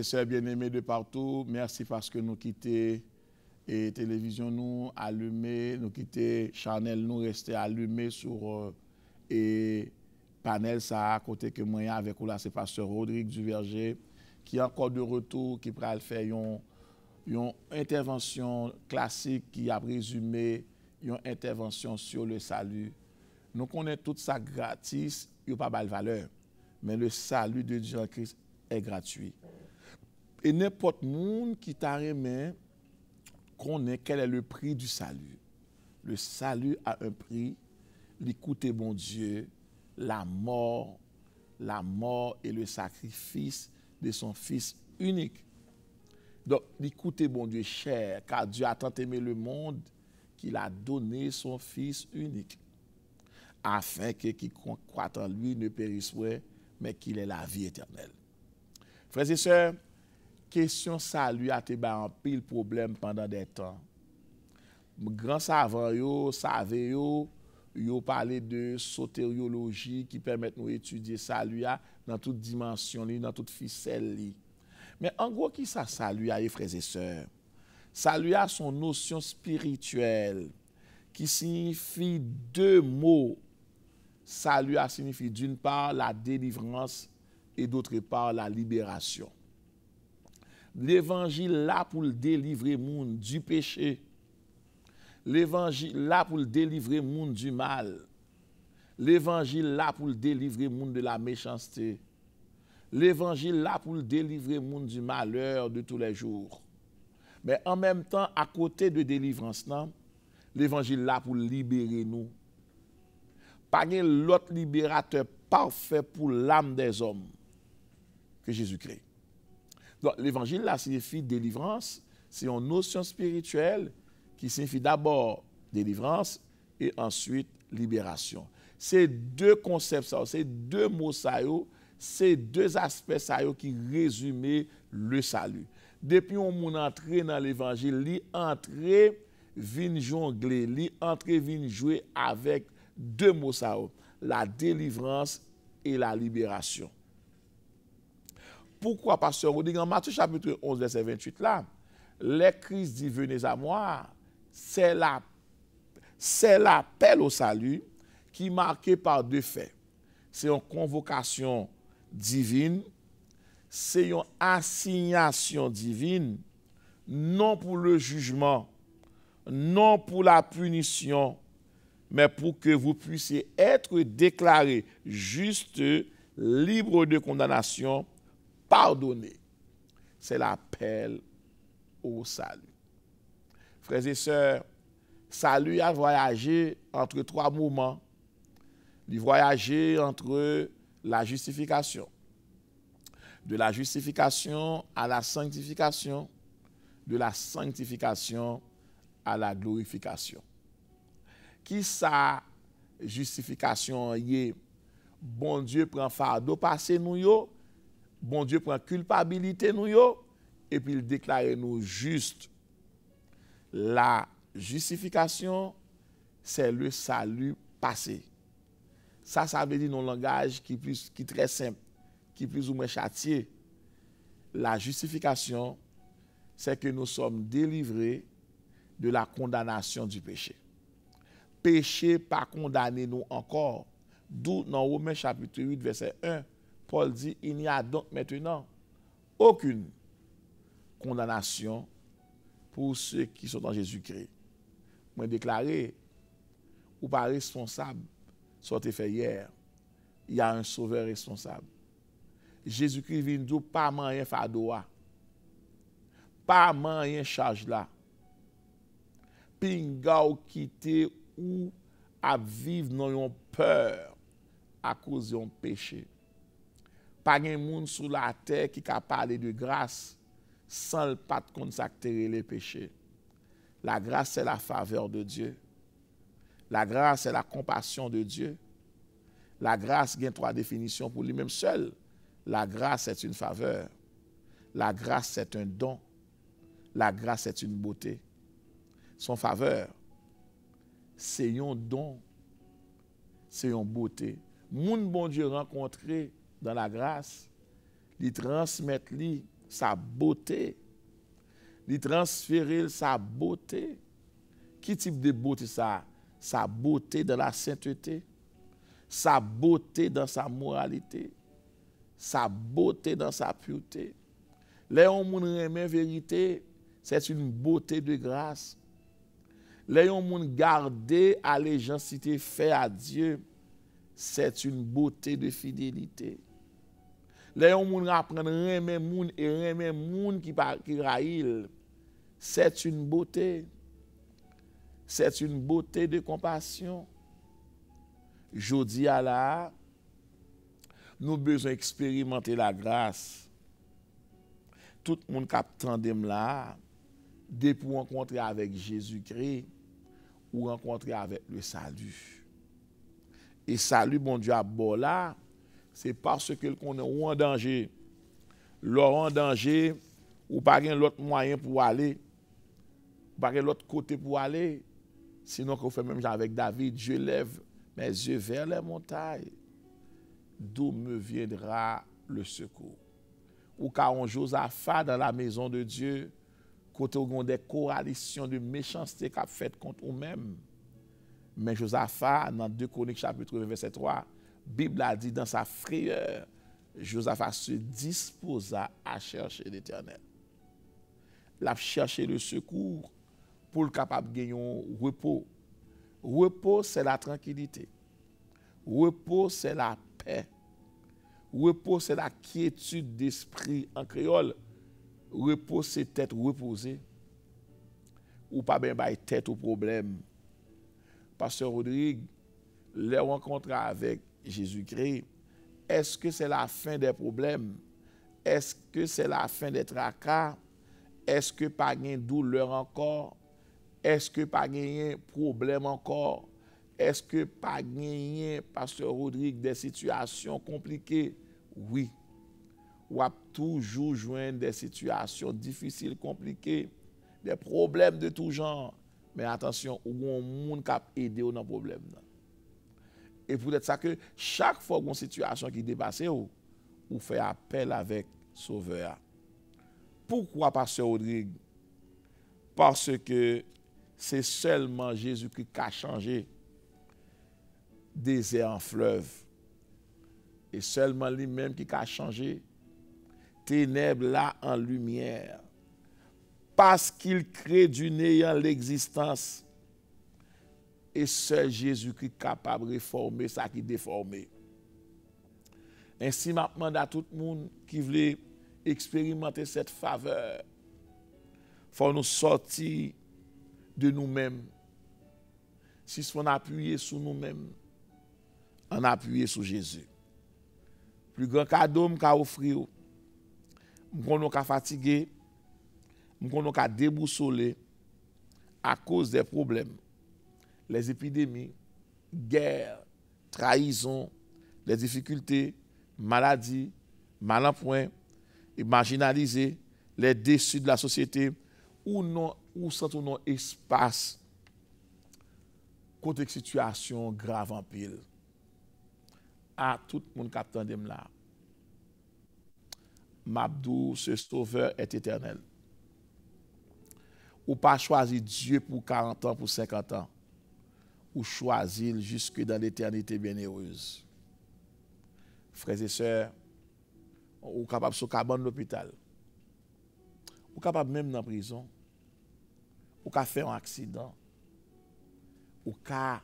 et bien-aimés de partout, merci parce que nous quittons et télévision nous allumés, nous quittons Chanel nous rester allumés sur euh, et panel ça à côté que moi avec là c'est pasteur Rodrigue Duverger qui est encore de retour qui le faire une, une intervention classique qui a résumé une intervention sur le salut. Nous connaissons tout ça gratis, il n'y a pas de valeur. Mais le salut de Dieu en Christ est gratuit. Et n'importe monde qui t'a aimé connaît quel est le prix du salut. Le salut a un prix. L'écouter, bon Dieu, la mort, la mort et le sacrifice de son Fils unique. Donc, l'écouter, bon Dieu, cher, car Dieu a tant aimé le monde qu'il a donné son Fils unique, afin que quiconque croit en lui ne périsse pas, mais qu'il ait la vie éternelle. Frères et sœurs, Kesyon sa luy a te ba anpil problem pandan den tan. M gran savan yo, save yo, yo pale de soteriologi ki permette nou etudye sa luy a nan tout dimansyon li, nan tout fisel li. Men an gwo ki sa sa luy a ye freze seur? Sa luy a son nosyon spirituel ki sinifi de mou. Sa luy a sinifi d'un par la denivrans e d'otre par la liberasyon. L'évangile là pour le délivrer monde du péché. L'évangile là pour le délivrer monde du mal. L'évangile là pour le délivrer monde de la méchanceté. L'évangile là pour le délivrer monde du malheur de tous les jours. Mais en même temps, à côté de délivrance, l'évangile là pour libérer nous. Pas l'autre libérateur parfait pour l'âme des hommes que Jésus-Christ l'évangile, là, signifie délivrance. C'est une notion spirituelle qui signifie d'abord délivrance et ensuite libération. C'est deux concepts, ces deux mots, ces deux aspects ça, qui résument le salut. Depuis on mon entrée dans l'évangile, l'entrée vient jongler, l'entrée vient jouer avec deux mots la délivrance et la libération pourquoi, pasteur dites en Matthieu chapitre 11, verset 28 là, les Christ dit venez à moi, c'est la, c'est l'appel au salut qui est marqué par deux faits. C'est une convocation divine, c'est une assignation divine, non pour le jugement, non pour la punition, mais pour que vous puissiez être déclaré juste, libre de condamnation pardonné. C'est l'appel au salut. Frères et sœurs, salut a voyagé entre trois moments. Il voyagé entre la justification, de la justification à la sanctification, de la sanctification à la glorification. Qui sa justification y est? Bon Dieu prend fardeau passé nous yo, bon Dieu prend culpabilité nous et puis il déclare nous juste. La justification, c'est le salut passé. Ça, ça veut dire un langage qui, plus, qui est très simple, qui est plus ou moins châtié. La justification, c'est que nous sommes délivrés de la condamnation du péché. Péché pas condamner nous encore. D'où dans Romains chapitre 8, verset 1, Paul dit, il n'y a donc maintenant aucune condamnation pour ceux qui sont en Jésus-Christ. Moi, déclaré, ou pas responsable, soit fait hier, il y a un sauveur responsable. Jésus-Christ vient nous pas moyen fadoa, pas moyen charge là. Pinga ou quitter ou à vivre dans une peur à cause d'un péché. Pas de monde sur la terre qui a parlé de sans le pas de consacrer les péchés. La grâce, est la faveur de Dieu. La grâce, c'est la compassion de Dieu. La grâce, il a trois définitions pour lui-même seul. La grâce, est une faveur. La grâce, c'est un don. La grâce, est une beauté. Son faveur, c'est un don. C'est une beauté. Mon bon Dieu rencontré dans la grâce, lui transmettre sa beauté, lui transférer sa beauté. qui type de beauté ça? Sa beauté dans la sainteté, sa beauté dans sa moralité, sa beauté dans sa pureté. Léon Moun vérité, c'est une beauté de grâce. Léon Moun gardé à cité fait à Dieu, c'est une beauté de fidélité. Les gens moun apprendre remer moun et les moun qui qui C'est une beauté. C'est une beauté de compassion. Jodi à la nous besoin expérimenter la grâce. Tout le monde qui là, dès pour rencontrer avec Jésus-Christ ou rencontrer avec le salut. Et salut, bon Dieu, à la c'est parce que qu'on est en danger. Leur en danger, ou pas l'autre moyen pour aller, pas l'autre côté pour aller. Sinon, qu'on fait même avec David, je lève mes yeux vers les montagnes, d'où me viendra le secours. Ou car on Josaphat dans la maison de Dieu, côté des coalitions de méchanceté qu'a faites contre eux-mêmes. Mais Josaphat, dans 2 Chroniques chapitre 1, verset 3, Bible a dit dans sa frayeur, Josaphat se disposa à chercher l'Éternel. Il a cherché le secours pour le capable de gagner un repos. Repos, c'est la tranquillité. Repos, c'est la paix. Repos, c'est la quiétude d'esprit en créole. Repos, c'est tête reposée. Ou pas bien tête au problème. Pasteur Rodrigue, les rencontré avec Jésus-Christ, est-ce que c'est la fin des problèmes? Est-ce que c'est la fin des tracas? Est-ce que pas de douleur encore? Est-ce que pas de problème encore? Est-ce que pas Pasteur Rodrigue, des situations compliquées? Oui. Ou a toujours joindre des situations difficiles, compliquées, des problèmes de tout genre. Mais attention, ou on monde qui a aidé dans le problème. Et peut-être ça que chaque fois qu'on situation qui dépasse, ou, ou fait appel avec Sauveur. Pourquoi, Pasteur Rodrigue? Parce que c'est seulement Jésus-Christ qui a changé désert en fleuve. Et seulement lui-même qui a changé ténèbres là en lumière. Parce qu'il crée du néant l'existence et seul Jésus-Christ capable de réformer ça qui déformé. Ainsi, maintenant, à tout le monde qui voulait expérimenter cette faveur, faut nous sortir de nous-mêmes. Si on appuyons sur nous-mêmes, on appuyer sur Jésus. Plus grand cadeau qu'à offrir, nous a fatiguer, nous a déboussoler à cause des problèmes les épidémies, guerres, trahisons, les difficultés, maladies, mal en point, les déçus de la société, ou non, ou sans ou espace, côté situation grave en pile. À tout le monde qui attend là, Mabdou, ce sauveur est éternel. Ou pas choisi Dieu pour 40 ans, pour 50 ans ou choisir jusque dans l'éternité bienheureuse. Frères et sœurs, ou capable de cabane l'hôpital, ou capable même dans la prison, ou capable faire un accident, ou capable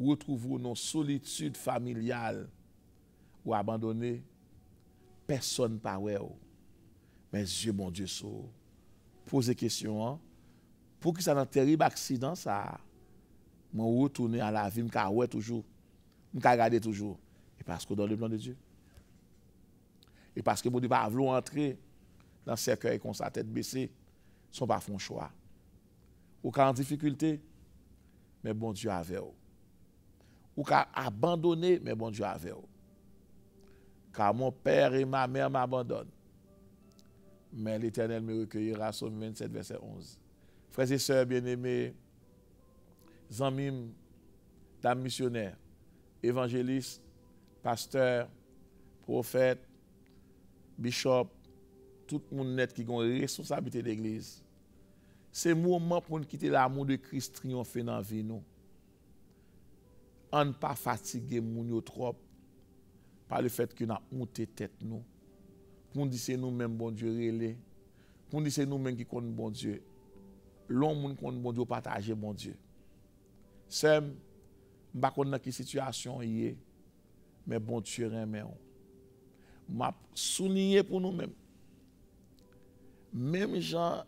retrouver nos solitude familiale ou abandonné, personne par où. Mais Dieu, mon Dieu, so, pose question, hein. pour que ça un terrible accident, ça, je retourne à la vie, je suis toujours, je regarder toujours. Et parce que dans le plan de Dieu. Et parce que mon Dieu va vouloir entrer dans ce cercueil comme sa tête baissée, son pas font choix. Ou en difficulté, mais bon Dieu avec vous. Ou qu'à abandonner, mais bon Dieu avait vous. Car mon père et ma mère m'abandonnent. Mais l'Éternel me recueillera, Somme 27, verset 11. Frères et sœurs bien-aimés, Zamim dam missionnaire, évangéliste, pasteur, prophète, bishop, tout le monde net qui a une responsabilité de l'Église, C'est le moment pour nous quitter l'amour de Christ triompher dans la vie. Nous. On ne pas fatiguer les trop par le fait que a honte monté tête nous. Pour nous dire c'est nous-mêmes, bon Dieu, réelé. Pour nous dire c'est nous-mêmes qui comptons bon Dieu. L'homme qui compte bon Dieu, partager bon Dieu. C'est mba dans nan situation, situation hier, mais bon es un yon. Ma souliye pour nous-mêmes. Même Jean,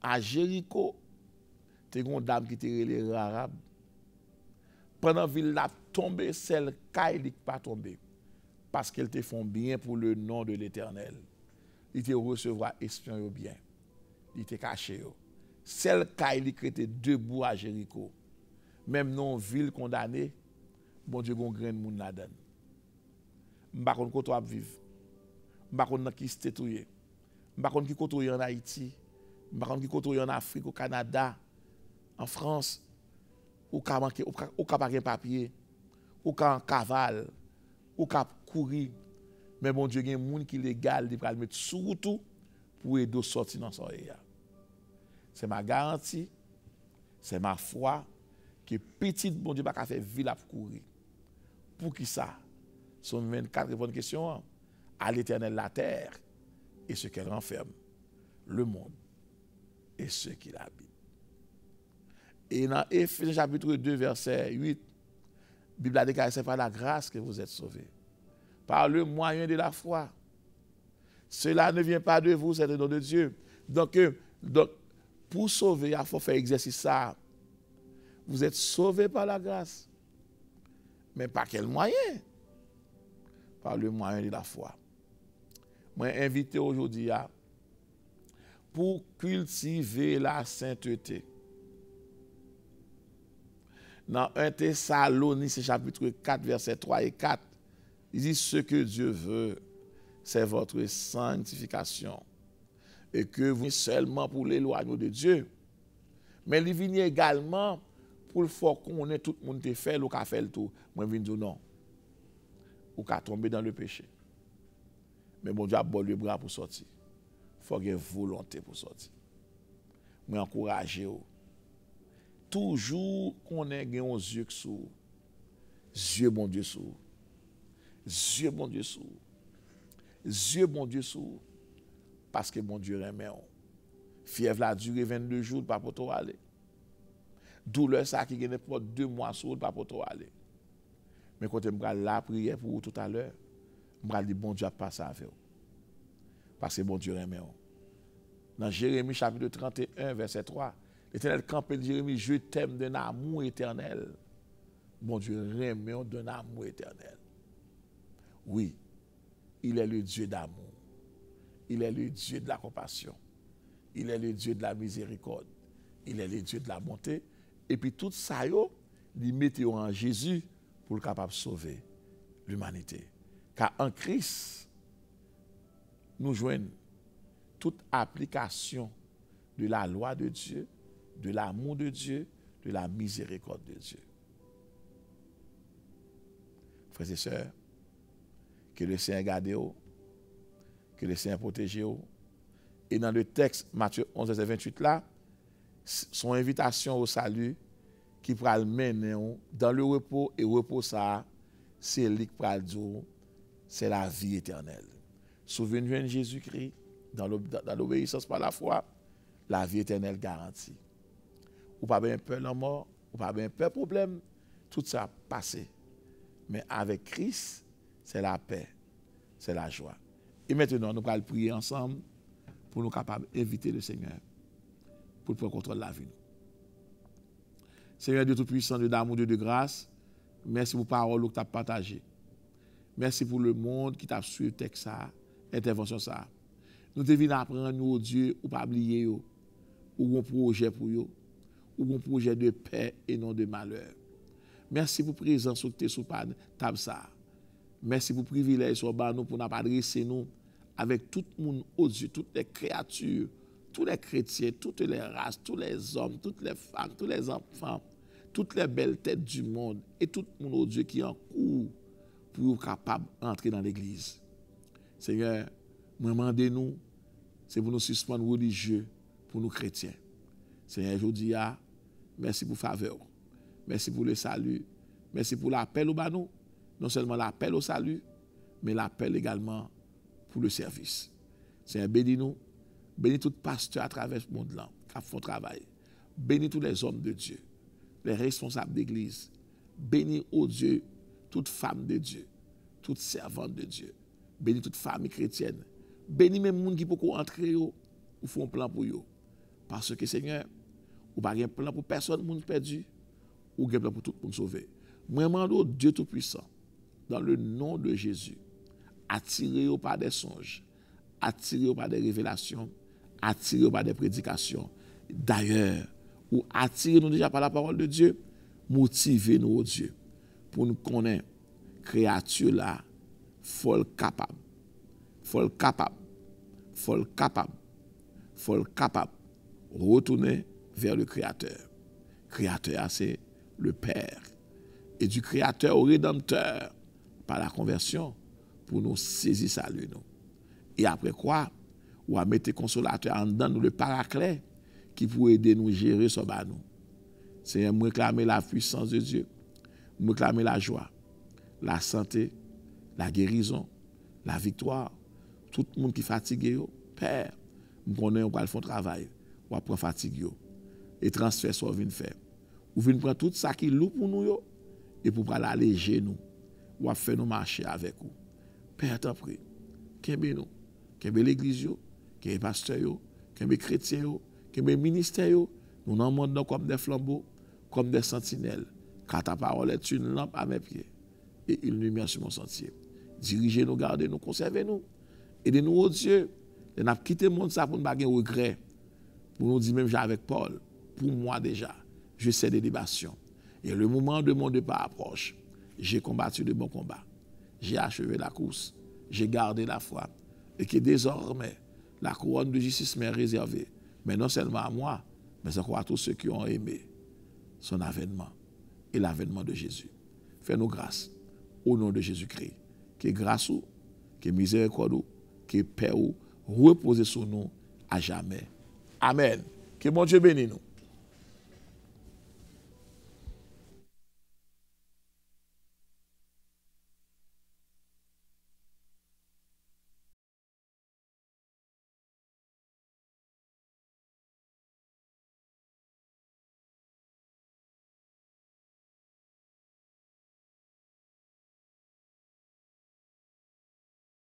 à Jéricho, tes les dames qui étaient les Arabes, pendant ville l'a tombée, celle qui n'est pas tombée. Parce qu'elle te font bien pour le nom de l'Éternel. Il te recevra espion bien. Il te caché. Celle qui était debout à Jéricho, même non ville condamnée, bon Dieu, gon grain moun la donne. M'pa kon Je ap viv. M'pa kon nan ki kon ki en Haïti. M'pa kon en Afrique, au Canada, en France. Ou ka manke, ou papier. Ou ka en cavale. Ou ka courir. Mais bon Dieu, il y a des gens qui sont légal, qui mettre pour dans son C'est ma garantie, c'est ma foi, petite petit bon Dieu pas qu'à faire ville à courir. Pour qui ça Sont 24 bonnes questions. À l'éternel la terre et ce qu'elle renferme, le monde et ce qu'il habite. Et dans Ephésiens chapitre 2, verset 8, la Bible a déclaré c'est par la grâce que vous êtes sauvés, par le moyen de la foi. Cela ne vient pas de vous, c'est le nom de Dieu. Donc, euh, donc pour sauver, il faut faire exercice ça vous êtes sauvés par la grâce. Mais par quel moyen Par le moyen de la foi. Moi, invité aujourd'hui à pour cultiver la sainteté. Dans 1 Thessaloniciens chapitre 4, verset 3 et 4, il dit ce que Dieu veut, c'est votre sanctification. Et que vous seulement pour l'éloigner de Dieu. Mais il vient également pou l fòk kounen tout moun te fèl ou ka fèl tou, mwen vin di ou nan, ou ka trombe dan lè peche. Mè moun di ap bol lè brà pou sòti. Fòk gen volante pou sòti. Mwen ankoraje ou. Toujou kounen gen yon zyèk sou, zyèk moun di sou, zyèk moun di sou, zyèk moun di sou, paske moun di remè ou. Fèv la djouge ven lè joud pa poto wale. douleur ça qui n'est pas deux mois sur pas pour toi aller. Mais quand je vais la prière pour vous tout à l'heure, je vais dire bon Dieu passe ça avec vous. Parce que bon Dieu aime vous. Dans Jérémie chapitre 31 verset 3, l'Éternel campé de Jérémie, je t'aime d'un amour éternel. Bon Dieu aime d'un amour éternel. Oui, il est le Dieu d'amour. Il est le Dieu de la compassion. Il est le Dieu de la miséricorde. Il est le Dieu de la bonté. Et puis tout ça, il mettait en Jésus pour le capable de sauver l'humanité. Car en Christ, nous joignons toute application de la loi de Dieu, de l'amour de Dieu, de la miséricorde de Dieu. Frères et sœurs, que le Seigneur garde, que le Seigneur protège. Et dans le texte, Matthieu 11, verset 28 là, son invitation au salut qui le mener dans le repos et repos ça c'est le pral c'est la vie éternelle. Souvenez-vous de Jésus-Christ dans l'obéissance par la foi, la vie éternelle garantie. Ou pas bien peu la mort, ou pas bien de problème, tout ça passé. Mais avec Christ, c'est la paix, c'est la joie. Et maintenant, nous allons prier ensemble pour nous capables d'éviter le Seigneur pour prendre contrôle de la vie. Seigneur Dieu Tout-Puissant, Dieu d'amour, Dieu de grâce, merci pour la parole que tu as partagée. Merci pour le monde qui t'a suivi avec ça, intervention ça. Nous devons apprendre, nous, oh Dieu, ou pas oublier, ou un projet pour eux, ou un projet de paix et non de malheur. Merci pour la présence que tu table ça. Merci pour le privilège sur nous pour nous adresser nous avec tout le monde, aux oh yeux, toutes les créatures tous les chrétiens, toutes les races, tous les hommes, toutes les femmes, tous les enfants, toutes les belles têtes du monde et tout le monde, oh qui en cours pour être capable d'entrer dans l'Église. Seigneur, demandez-nous, c'est pour nous suspendre religieux, pour nous chrétiens. Seigneur, je vous dis, ah, merci pour faveur, merci pour le salut, merci pour l'appel au banon, non seulement l'appel au salut, mais l'appel également pour le service. Seigneur, bénis-nous Bénis tout pasteur à travers ce monde-là, qui font travail. Bénis tous les hommes de Dieu, les responsables d'église. Bénis, ô Dieu, toute femme de Dieu, toutes servantes de Dieu. Bénis toute famille chrétienne. Bénis même les gens qui peuvent entrer ou font un plan pour eux. Parce que, Seigneur, n'avez pas un plan pour personne, monde perdu, ou un plan pour tout le monde sauvé. Moi, demande Dieu Tout-Puissant, dans le nom de Jésus, attirez-vous par des songes, attirez-vous par des révélations, attirés par des prédications. D'ailleurs, ou attirez-nous déjà par la parole de Dieu, motivez-nous, au Dieu, pour nous connaître, créature là, folle capable, fol capable, fol capable, fol capable, retourner vers le Créateur. Créateur, c'est le Père. Et du Créateur au Rédempteur, par la conversion, pour nous saisir, salut nous. Et après quoi, ou à mettre consolateur en dedans, nous le paraclet qui pour aider nous gérer ce bas nous. Seigneur, nous réclamer la puissance de Dieu, nous réclamer la joie, la santé, la guérison, la victoire. Tout le monde qui est fatigué, Père, nous connaissons qu'on faire travail, ou prendre fatigue, et transfert soit une faire. Ou vient prendre tout ça qui est lourd pour nous, et pour alléger nous, ou faire nous marcher avec vous. Père, t'en prie, qu'est-ce nous, quest l'église, qui est pasteur, qui est chrétien, qui est ministère, nous nous demandons comme des flambeaux, comme des sentinelles, car ta parole est une lampe à mes pieds et une lumière sur mon sentier. Dirigez-nous, gardez-nous, conservez-nous. Aidez-nous, oh Dieu. Et avons quitté le monde pour nous pas avoir regret. Pour nous dire, même avec Paul, pour moi déjà, je sais des débats. Et le moment de mon départ approche. J'ai combattu de bons combats. J'ai achevé la course. J'ai gardé la foi. Et que désormais, la couronne de justice m'est réservée, mais non seulement à moi, mais encore à tous ceux qui ont aimé son avènement et l'avènement de Jésus. Fais-nous grâce au nom de Jésus-Christ, que grâce ou, que miséricorde qui que paix ou, reposez sur nous à jamais. Amen. Que mon Dieu bénisse nous.